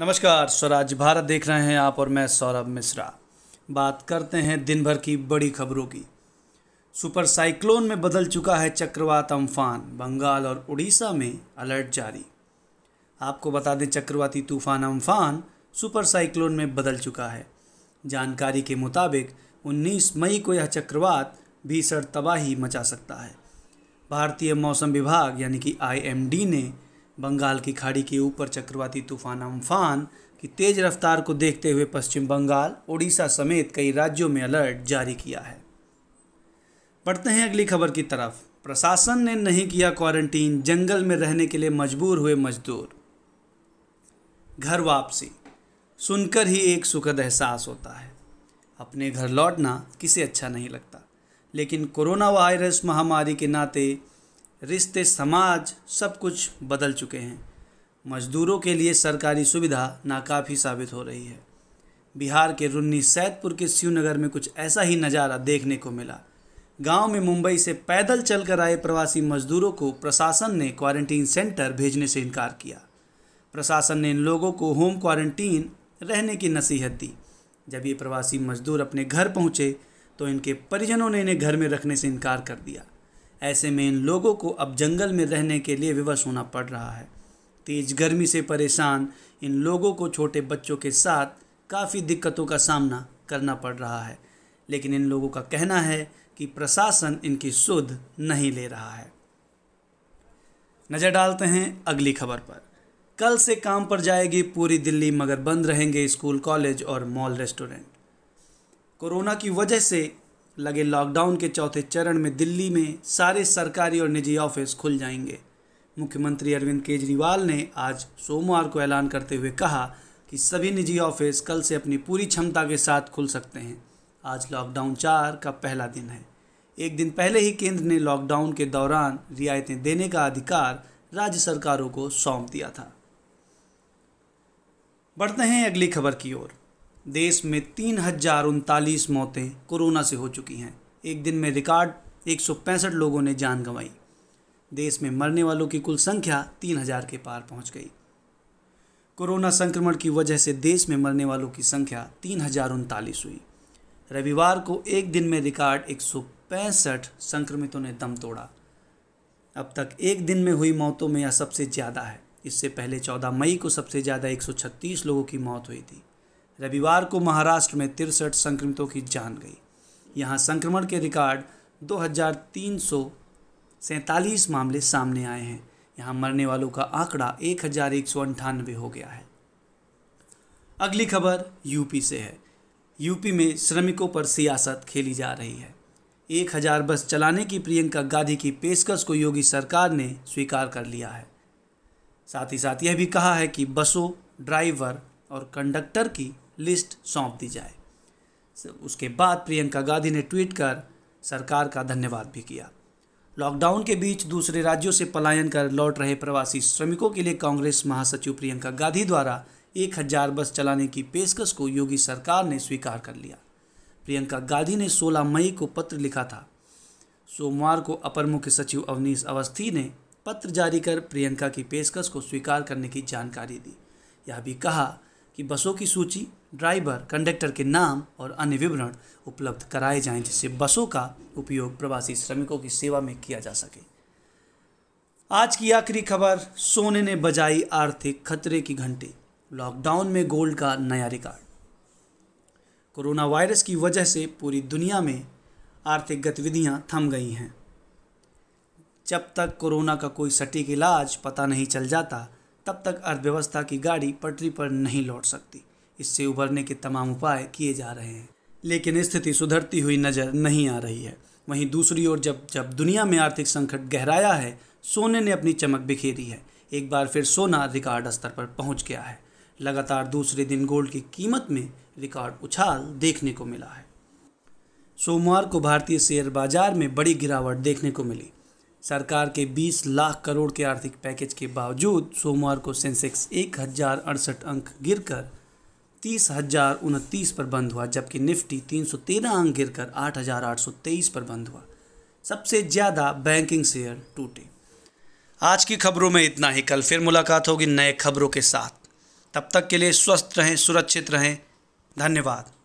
नमस्कार स्वराज भारत देख रहे हैं आप और मैं सौरभ मिश्रा बात करते हैं दिन भर की बड़ी खबरों की सुपर साइक्लोन में बदल चुका है चक्रवात अम्फान बंगाल और उड़ीसा में अलर्ट जारी आपको बता दें चक्रवाती तूफान अम्फान सुपर साइक्लोन में बदल चुका है जानकारी के मुताबिक 19 मई को यह चक्रवात भीषण तबाही मचा सकता है भारतीय मौसम विभाग यानी कि आईएमडी ने बंगाल की खाड़ी के ऊपर चक्रवाती तूफान अम्फान की तेज रफ्तार को देखते हुए पश्चिम बंगाल ओडिशा समेत कई राज्यों में अलर्ट जारी किया है बढ़ते हैं अगली खबर की तरफ प्रशासन ने नहीं किया क्वारंटीन जंगल में रहने के लिए मजबूर हुए मजदूर घर वापसी सुनकर ही एक सुखद एहसास होता है अपने घर लौटना किसे अच्छा नहीं लगता लेकिन कोरोना वायरस महामारी के नाते रिश्ते समाज सब कुछ बदल चुके हैं मजदूरों के लिए सरकारी सुविधा नाकाफ़ी साबित हो रही है बिहार के रुन्नी सैदपुर के शिवनगर में कुछ ऐसा ही नज़ारा देखने को मिला गांव में मुंबई से पैदल चलकर आए प्रवासी मजदूरों को प्रशासन ने क्वारंटीन सेंटर भेजने से इनकार किया प्रशासन ने इन लोगों को होम क्वारंटीन रहने की नसीहत दी जब ये प्रवासी मजदूर अपने घर पहुँचे तो इनके परिजनों ने इन्हें घर में रखने से इनकार कर दिया ऐसे में इन लोगों को अब जंगल में रहने के लिए विवश होना पड़ रहा है तेज गर्मी से परेशान इन लोगों को छोटे बच्चों के साथ काफ़ी दिक्कतों का सामना करना पड़ रहा है लेकिन इन लोगों का कहना है कि प्रशासन इनकी सुध नहीं ले रहा है नज़र डालते हैं अगली खबर पर कल से काम पर जाएगी पूरी दिल्ली मगर बंद रहेंगे स्कूल कॉलेज और मॉल रेस्टोरेंट कोरोना की वजह से लगे लॉकडाउन के चौथे चरण में दिल्ली में सारे सरकारी और निजी ऑफिस खुल जाएंगे मुख्यमंत्री अरविंद केजरीवाल ने आज सोमवार को ऐलान करते हुए कहा कि सभी निजी ऑफिस कल से अपनी पूरी क्षमता के साथ खुल सकते हैं आज लॉकडाउन चार का पहला दिन है एक दिन पहले ही केंद्र ने लॉकडाउन के दौरान रियायतें देने का अधिकार राज्य सरकारों को सौंप दिया था बढ़ते हैं अगली खबर की ओर देश में तीन हजार उनतालीस मौतें कोरोना से हो चुकी हैं एक दिन में रिकॉर्ड एक सौ पैंसठ लोगों ने जान गंवाई देश में मरने वालों की कुल संख्या तीन हजार के पार पहुंच गई कोरोना संक्रमण की वजह से देश में मरने वालों की संख्या तीन हजार उनतालीस हुई रविवार को एक दिन में रिकॉर्ड एक सौ पैंसठ संक्रमितों ने दम तोड़ा अब तक एक दिन में हुई मौतों में यह सबसे ज़्यादा है इससे पहले 14 मई को सबसे ज़्यादा 136 लोगों की मौत हुई थी रविवार को महाराष्ट्र में तिरसठ संक्रमितों की जान गई यहाँ संक्रमण के रिकॉर्ड दो मामले सामने आए हैं यहाँ मरने वालों का आंकड़ा एक हो गया है अगली खबर यूपी से है यूपी में श्रमिकों पर सियासत खेली जा रही है एक हज़ार बस चलाने की प्रियंका गांधी की पेशकश को योगी सरकार ने स्वीकार कर लिया है साथ ही साथ यह भी कहा है कि बसों ड्राइवर और कंडक्टर की लिस्ट सौंप दी जाए तो उसके बाद प्रियंका गांधी ने ट्वीट कर सरकार का धन्यवाद भी किया लॉकडाउन के बीच दूसरे राज्यों से पलायन कर लौट रहे प्रवासी श्रमिकों के लिए कांग्रेस महासचिव प्रियंका गांधी द्वारा एक हजार बस चलाने की पेशकश को योगी सरकार ने स्वीकार कर लिया प्रियंका गांधी ने 16 मई को पत्र लिखा था सोमवार को अपर मुख्य सचिव अवनीश अवस्थी ने पत्र जारी कर प्रियंका की पेशकश को स्वीकार करने की जानकारी दी यह भी कहा कि बसों की सूची ड्राइवर कंडक्टर के नाम और अन्य विवरण उपलब्ध कराए जाएं जिससे बसों का उपयोग प्रवासी श्रमिकों की सेवा में किया जा सके आज की आखिरी खबर सोने ने बजाई आर्थिक खतरे की घंटी लॉकडाउन में गोल्ड का नया रिकॉर्ड कोरोना वायरस की वजह से पूरी दुनिया में आर्थिक गतिविधियां थम गई हैं जब तक कोरोना का कोई सटीक इलाज पता नहीं चल जाता तब तक अर्थव्यवस्था की गाड़ी पटरी पर नहीं लौट सकती इससे उबरने के तमाम उपाय किए जा रहे हैं लेकिन स्थिति सुधरती हुई नज़र नहीं आ रही है वहीं दूसरी ओर जब जब दुनिया में आर्थिक संकट गहराया है सोने ने अपनी चमक बिखेरी है एक बार फिर सोना रिकॉर्ड स्तर पर पहुंच गया है लगातार दूसरे दिन गोल्ड की कीमत में रिकॉर्ड उछाल देखने को मिला है सोमवार को भारतीय शेयर बाजार में बड़ी गिरावट देखने को मिली सरकार के 20 लाख करोड़ के आर्थिक पैकेज के बावजूद सोमवार को सेंसेक्स एक अंक गिरकर तीस हजार उनतीस पर बंद हुआ जबकि निफ्टी तीन सौ तेरह अंक सौ तेईस पर बंद हुआ सबसे ज़्यादा बैंकिंग शेयर टूटे आज की खबरों में इतना ही कल फिर मुलाकात होगी नए खबरों के साथ तब तक के लिए स्वस्थ रहें सुरक्षित रहें धन्यवाद